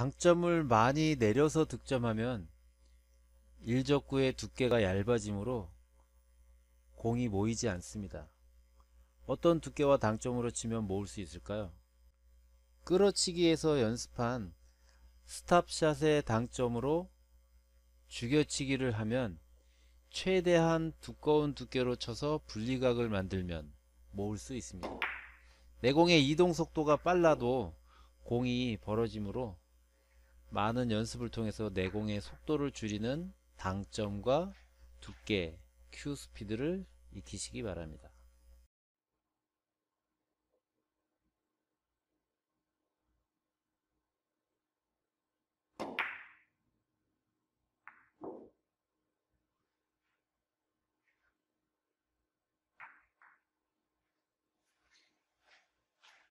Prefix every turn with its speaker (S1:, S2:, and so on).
S1: 당점을 많이 내려서 득점하면 일적구의 두께가 얇아지므로 공이 모이지 않습니다. 어떤 두께와 당점으로 치면 모을 수 있을까요? 끌어치기에서 연습한 스탑샷의 당점으로 죽여치기를 하면 최대한 두꺼운 두께로 쳐서 분리각을 만들면 모을 수 있습니다. 내공의 이동 속도가 빨라도 공이 벌어지므로 많은 연습을 통해서 내공의 속도를 줄이는 당점과 두께, 큐 스피드를 익히시기 바랍니다.